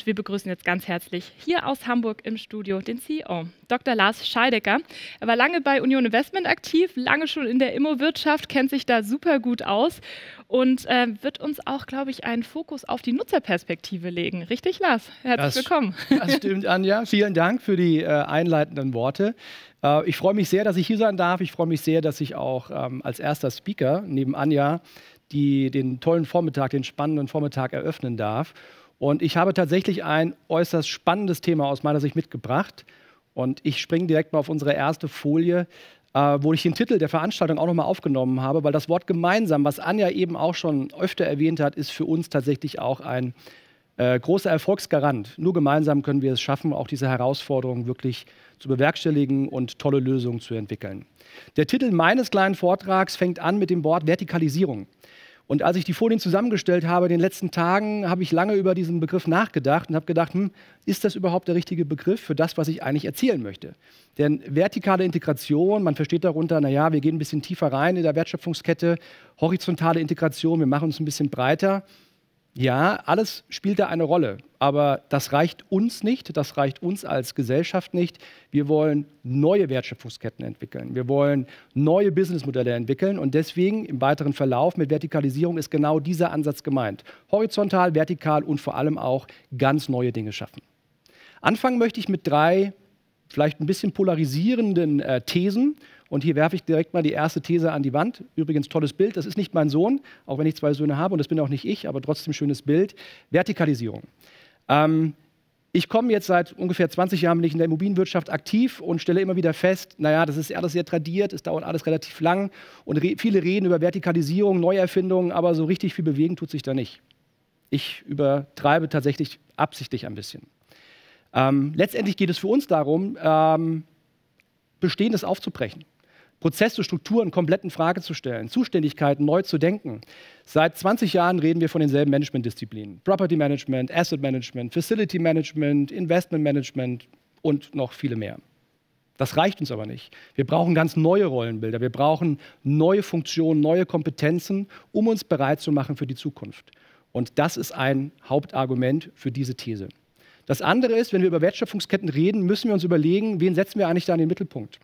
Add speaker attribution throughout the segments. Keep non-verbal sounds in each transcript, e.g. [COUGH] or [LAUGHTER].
Speaker 1: Und wir begrüßen jetzt ganz herzlich hier aus Hamburg im Studio den CEO, Dr. Lars Scheidecker. Er war lange bei Union Investment aktiv, lange schon in der Immo-Wirtschaft, kennt sich da super gut aus und äh, wird uns auch, glaube ich, einen Fokus auf die Nutzerperspektive legen. Richtig, Lars? Herzlich das, willkommen. [LAUGHS] Das stimmt, Anja. Vielen Dank für die äh, einleitenden Worte. Äh, ich freue mich sehr, dass ich hier sein darf. Ich freue mich sehr, dass ich auch ähm, als erster Speaker neben Anja die, den tollen Vormittag, den spannenden Vormittag eröffnen darf. Und ich habe tatsächlich ein äußerst spannendes Thema aus meiner Sicht mitgebracht. Und ich springe direkt mal auf unsere erste Folie, äh, wo ich den Titel der Veranstaltung auch nochmal aufgenommen habe, weil das Wort gemeinsam, was Anja eben auch schon öfter erwähnt hat, ist für uns tatsächlich auch ein äh, großer Erfolgsgarant. Nur gemeinsam können wir es schaffen, auch diese Herausforderungen wirklich zu bewerkstelligen und tolle Lösungen zu entwickeln. Der Titel meines kleinen Vortrags fängt an mit dem Wort Vertikalisierung. Und als ich die Folien zusammengestellt habe in den letzten Tagen, habe ich lange über diesen Begriff nachgedacht und habe gedacht, hm, ist das überhaupt der richtige Begriff für das, was ich eigentlich erzählen möchte? Denn vertikale Integration, man versteht darunter, naja, wir gehen ein bisschen tiefer rein in der Wertschöpfungskette, horizontale Integration, wir machen uns ein bisschen breiter ja, alles spielt da eine Rolle, aber das reicht uns nicht, das reicht uns als Gesellschaft nicht. Wir wollen neue Wertschöpfungsketten entwickeln, wir wollen neue Businessmodelle entwickeln und deswegen im weiteren Verlauf mit Vertikalisierung ist genau dieser Ansatz gemeint. Horizontal, vertikal und vor allem auch ganz neue Dinge schaffen. Anfangen möchte ich mit drei vielleicht ein bisschen polarisierenden äh, Thesen und hier werfe ich direkt mal die erste These an die Wand. Übrigens tolles Bild, das ist nicht mein Sohn, auch wenn ich zwei Söhne habe und das bin auch nicht ich, aber trotzdem schönes Bild. Vertikalisierung. Ähm, ich komme jetzt seit ungefähr 20 Jahren bin ich in der Immobilienwirtschaft aktiv und stelle immer wieder fest, naja, das ist alles sehr tradiert, es dauert alles relativ lang und re viele reden über Vertikalisierung, Neuerfindungen, aber so richtig viel bewegen tut sich da nicht. Ich übertreibe tatsächlich absichtlich ein bisschen. Ähm, letztendlich geht es für uns darum, ähm, Bestehendes aufzubrechen. Prozesse, Strukturen komplett in Frage zu stellen, Zuständigkeiten neu zu denken. Seit 20 Jahren reden wir von denselben Managementdisziplinen. Property Management, Asset Management, Facility Management, Investment Management und noch viele mehr. Das reicht uns aber nicht. Wir brauchen ganz neue Rollenbilder. Wir brauchen neue Funktionen, neue Kompetenzen, um uns bereit zu machen für die Zukunft. Und das ist ein Hauptargument für diese These. Das andere ist, wenn wir über Wertschöpfungsketten reden, müssen wir uns überlegen, wen setzen wir eigentlich da in den Mittelpunkt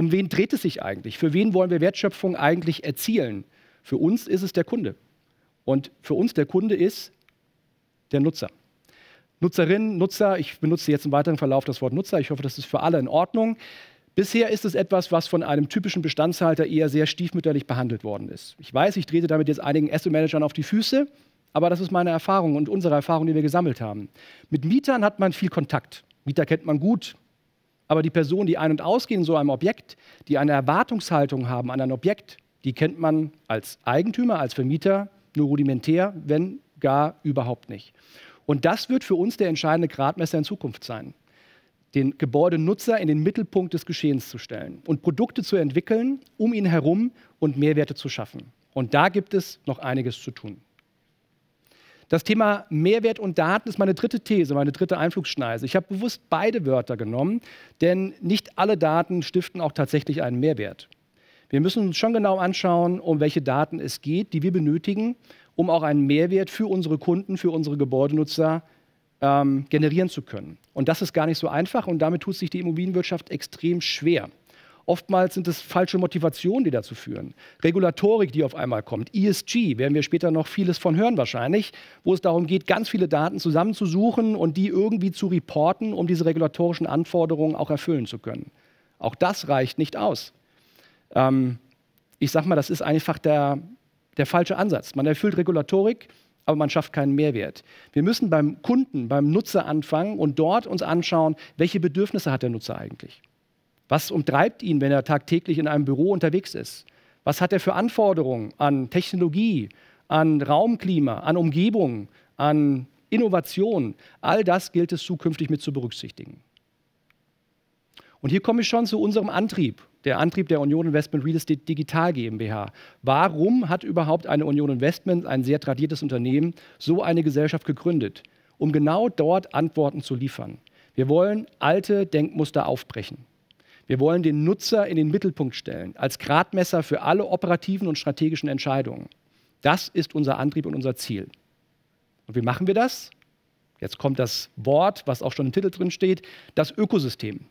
Speaker 1: um wen dreht es sich eigentlich? Für wen wollen wir Wertschöpfung eigentlich erzielen? Für uns ist es der Kunde. Und für uns der Kunde ist der Nutzer. Nutzerinnen, Nutzer, ich benutze jetzt im weiteren Verlauf das Wort Nutzer, ich hoffe, das ist für alle in Ordnung. Bisher ist es etwas, was von einem typischen Bestandshalter eher sehr stiefmütterlich behandelt worden ist. Ich weiß, ich trete damit jetzt einigen Asset-Managern auf die Füße, aber das ist meine Erfahrung und unsere Erfahrung, die wir gesammelt haben. Mit Mietern hat man viel Kontakt. Mieter kennt man gut, aber die Personen, die ein- und ausgehen in so einem Objekt, die eine Erwartungshaltung haben an ein Objekt, die kennt man als Eigentümer, als Vermieter nur rudimentär, wenn gar überhaupt nicht. Und das wird für uns der entscheidende Gradmesser in Zukunft sein, den Gebäudenutzer in den Mittelpunkt des Geschehens zu stellen und Produkte zu entwickeln, um ihn herum und Mehrwerte zu schaffen. Und da gibt es noch einiges zu tun. Das Thema Mehrwert und Daten ist meine dritte These, meine dritte Einflugschneise. Ich habe bewusst beide Wörter genommen, denn nicht alle Daten stiften auch tatsächlich einen Mehrwert. Wir müssen uns schon genau anschauen, um welche Daten es geht, die wir benötigen, um auch einen Mehrwert für unsere Kunden, für unsere Gebäudenutzer ähm, generieren zu können. Und das ist gar nicht so einfach und damit tut sich die Immobilienwirtschaft extrem schwer. Oftmals sind es falsche Motivationen, die dazu führen. Regulatorik, die auf einmal kommt. ESG, werden wir später noch vieles von hören wahrscheinlich, wo es darum geht, ganz viele Daten zusammenzusuchen und die irgendwie zu reporten, um diese regulatorischen Anforderungen auch erfüllen zu können. Auch das reicht nicht aus. Ähm, ich sage mal, das ist einfach der, der falsche Ansatz. Man erfüllt Regulatorik, aber man schafft keinen Mehrwert. Wir müssen beim Kunden, beim Nutzer anfangen und dort uns anschauen, welche Bedürfnisse hat der Nutzer eigentlich. Was umtreibt ihn, wenn er tagtäglich in einem Büro unterwegs ist? Was hat er für Anforderungen an Technologie, an Raumklima, an Umgebung, an Innovation? All das gilt es zukünftig mit zu berücksichtigen. Und hier komme ich schon zu unserem Antrieb, der Antrieb der Union Investment Real Estate Digital GmbH. Warum hat überhaupt eine Union Investment, ein sehr tradiertes Unternehmen, so eine Gesellschaft gegründet? Um genau dort Antworten zu liefern. Wir wollen alte Denkmuster aufbrechen. Wir wollen den Nutzer in den Mittelpunkt stellen, als Gradmesser für alle operativen und strategischen Entscheidungen. Das ist unser Antrieb und unser Ziel. Und wie machen wir das? Jetzt kommt das Wort, was auch schon im Titel drin steht, das Ökosystem.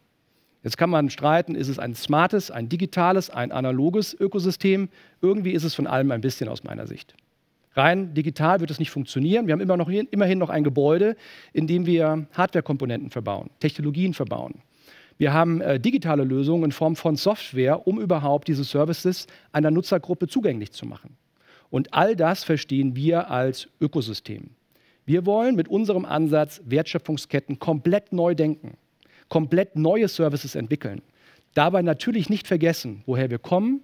Speaker 1: Jetzt kann man streiten, ist es ein smartes, ein digitales, ein analoges Ökosystem? Irgendwie ist es von allem ein bisschen aus meiner Sicht. Rein digital wird es nicht funktionieren. Wir haben immer noch, immerhin noch ein Gebäude, in dem wir Hardwarekomponenten verbauen, Technologien verbauen. Wir haben äh, digitale Lösungen in Form von Software, um überhaupt diese Services einer Nutzergruppe zugänglich zu machen. Und all das verstehen wir als Ökosystem. Wir wollen mit unserem Ansatz Wertschöpfungsketten komplett neu denken, komplett neue Services entwickeln. Dabei natürlich nicht vergessen, woher wir kommen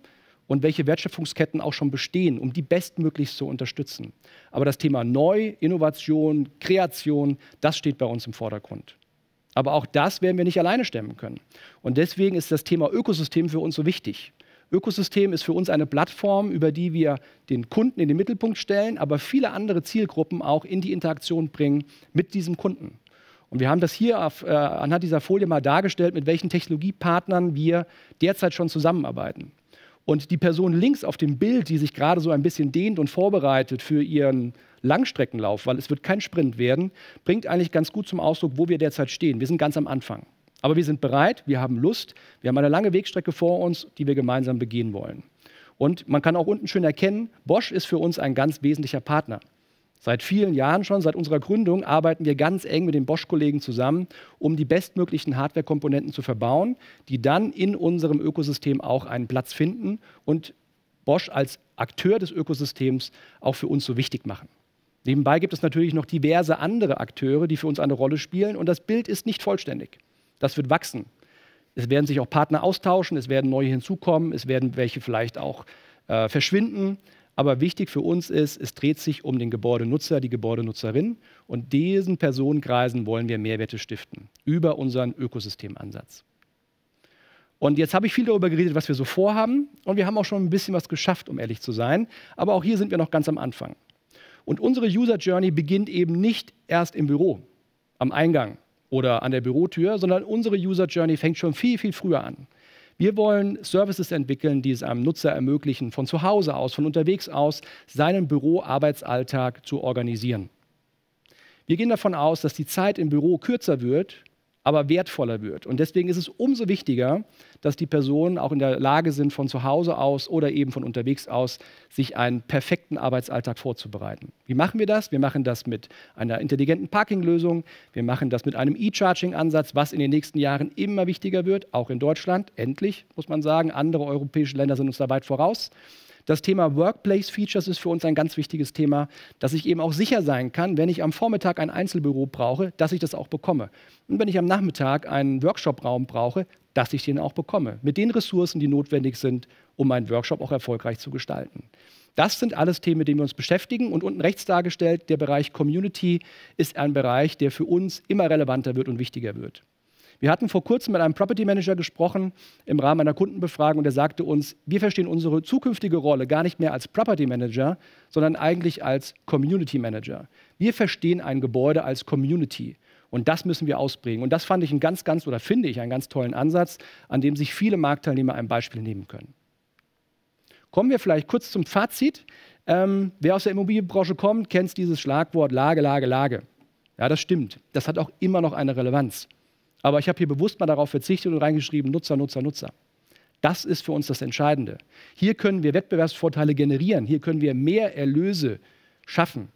Speaker 1: und welche Wertschöpfungsketten auch schon bestehen, um die bestmöglichst zu unterstützen. Aber das Thema Neu, Innovation, Kreation, das steht bei uns im Vordergrund. Aber auch das werden wir nicht alleine stemmen können. Und deswegen ist das Thema Ökosystem für uns so wichtig. Ökosystem ist für uns eine Plattform, über die wir den Kunden in den Mittelpunkt stellen, aber viele andere Zielgruppen auch in die Interaktion bringen mit diesem Kunden. Und wir haben das hier auf, äh, anhand dieser Folie mal dargestellt, mit welchen Technologiepartnern wir derzeit schon zusammenarbeiten. Und die Person links auf dem Bild, die sich gerade so ein bisschen dehnt und vorbereitet für ihren Langstreckenlauf, weil es wird kein Sprint werden, bringt eigentlich ganz gut zum Ausdruck, wo wir derzeit stehen. Wir sind ganz am Anfang. Aber wir sind bereit, wir haben Lust, wir haben eine lange Wegstrecke vor uns, die wir gemeinsam begehen wollen. Und man kann auch unten schön erkennen, Bosch ist für uns ein ganz wesentlicher Partner. Seit vielen Jahren schon, seit unserer Gründung, arbeiten wir ganz eng mit den Bosch-Kollegen zusammen, um die bestmöglichen Hardware-Komponenten zu verbauen, die dann in unserem Ökosystem auch einen Platz finden und Bosch als Akteur des Ökosystems auch für uns so wichtig machen. Nebenbei gibt es natürlich noch diverse andere Akteure, die für uns eine Rolle spielen und das Bild ist nicht vollständig. Das wird wachsen. Es werden sich auch Partner austauschen, es werden neue hinzukommen, es werden welche vielleicht auch äh, verschwinden. Aber wichtig für uns ist, es dreht sich um den Gebäudenutzer, die Gebäudenutzerin. Und diesen Personenkreisen wollen wir Mehrwerte stiften über unseren Ökosystemansatz. Und jetzt habe ich viel darüber geredet, was wir so vorhaben. Und wir haben auch schon ein bisschen was geschafft, um ehrlich zu sein. Aber auch hier sind wir noch ganz am Anfang. Und unsere User Journey beginnt eben nicht erst im Büro, am Eingang oder an der Bürotür, sondern unsere User Journey fängt schon viel, viel früher an. Wir wollen Services entwickeln, die es einem Nutzer ermöglichen, von zu Hause aus, von unterwegs aus, seinen Büroarbeitsalltag zu organisieren. Wir gehen davon aus, dass die Zeit im Büro kürzer wird aber wertvoller wird. Und deswegen ist es umso wichtiger, dass die Personen auch in der Lage sind, von zu Hause aus oder eben von unterwegs aus, sich einen perfekten Arbeitsalltag vorzubereiten. Wie machen wir das? Wir machen das mit einer intelligenten Parkinglösung, wir machen das mit einem E-Charging-Ansatz, was in den nächsten Jahren immer wichtiger wird, auch in Deutschland, endlich, muss man sagen. Andere europäische Länder sind uns da weit voraus. Das Thema Workplace Features ist für uns ein ganz wichtiges Thema, dass ich eben auch sicher sein kann, wenn ich am Vormittag ein Einzelbüro brauche, dass ich das auch bekomme. Und wenn ich am Nachmittag einen Workshopraum brauche, dass ich den auch bekomme. Mit den Ressourcen, die notwendig sind, um meinen Workshop auch erfolgreich zu gestalten. Das sind alles Themen, mit denen wir uns beschäftigen. Und unten rechts dargestellt, der Bereich Community ist ein Bereich, der für uns immer relevanter wird und wichtiger wird. Wir hatten vor kurzem mit einem Property Manager gesprochen im Rahmen einer Kundenbefragung und er sagte uns, wir verstehen unsere zukünftige Rolle gar nicht mehr als Property Manager, sondern eigentlich als Community Manager. Wir verstehen ein Gebäude als Community. Und das müssen wir ausbringen. Und das fand ich einen ganz, ganz oder finde ich einen ganz tollen Ansatz, an dem sich viele Marktteilnehmer ein Beispiel nehmen können. Kommen wir vielleicht kurz zum Fazit. Ähm, wer aus der Immobilienbranche kommt, kennt dieses Schlagwort Lage, Lage, Lage. Ja, das stimmt. Das hat auch immer noch eine Relevanz. Aber ich habe hier bewusst mal darauf verzichtet und reingeschrieben, Nutzer, Nutzer, Nutzer. Das ist für uns das Entscheidende. Hier können wir Wettbewerbsvorteile generieren, hier können wir mehr Erlöse schaffen.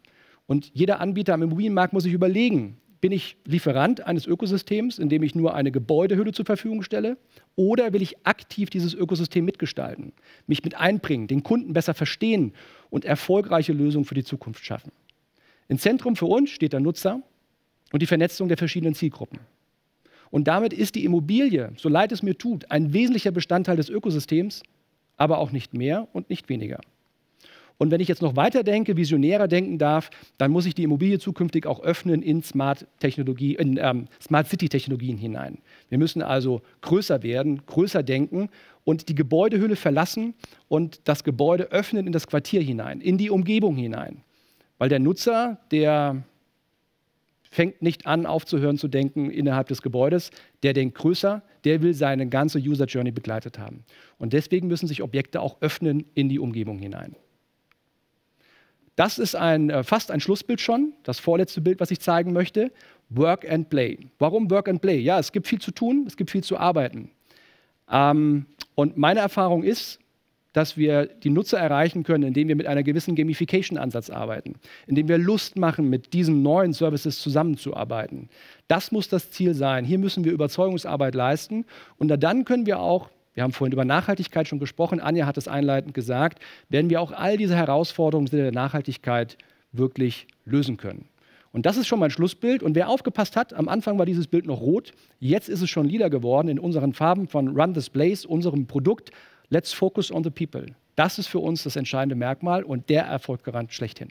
Speaker 1: Und jeder Anbieter am Immobilienmarkt muss sich überlegen, bin ich Lieferant eines Ökosystems, in dem ich nur eine Gebäudehülle zur Verfügung stelle, oder will ich aktiv dieses Ökosystem mitgestalten, mich mit einbringen, den Kunden besser verstehen und erfolgreiche Lösungen für die Zukunft schaffen? Im Zentrum für uns steht der Nutzer und die Vernetzung der verschiedenen Zielgruppen. Und damit ist die Immobilie, so leid es mir tut, ein wesentlicher Bestandteil des Ökosystems, aber auch nicht mehr und nicht weniger. Und wenn ich jetzt noch weiter denke, visionärer denken darf, dann muss ich die Immobilie zukünftig auch öffnen in Smart, Technologie, in, ähm, Smart City Technologien hinein. Wir müssen also größer werden, größer denken und die Gebäudehülle verlassen und das Gebäude öffnen in das Quartier hinein, in die Umgebung hinein. Weil der Nutzer, der fängt nicht an, aufzuhören zu denken innerhalb des Gebäudes. Der denkt größer, der will seine ganze User Journey begleitet haben. Und deswegen müssen sich Objekte auch öffnen in die Umgebung hinein. Das ist ein, äh, fast ein Schlussbild schon, das vorletzte Bild, was ich zeigen möchte. Work and Play. Warum Work and Play? Ja, es gibt viel zu tun, es gibt viel zu arbeiten. Ähm, und meine Erfahrung ist, dass wir die Nutzer erreichen können, indem wir mit einer gewissen Gamification-Ansatz arbeiten, indem wir Lust machen, mit diesen neuen Services zusammenzuarbeiten. Das muss das Ziel sein. Hier müssen wir Überzeugungsarbeit leisten und dann können wir auch wir haben vorhin über Nachhaltigkeit schon gesprochen, Anja hat es einleitend gesagt, werden wir auch all diese Herausforderungen der Nachhaltigkeit wirklich lösen können. Und das ist schon mein Schlussbild. Und wer aufgepasst hat, am Anfang war dieses Bild noch rot, jetzt ist es schon lila geworden in unseren Farben von Run This Place, unserem Produkt, Let's focus on the people. Das ist für uns das entscheidende Merkmal und der Erfolg gerannt schlechthin.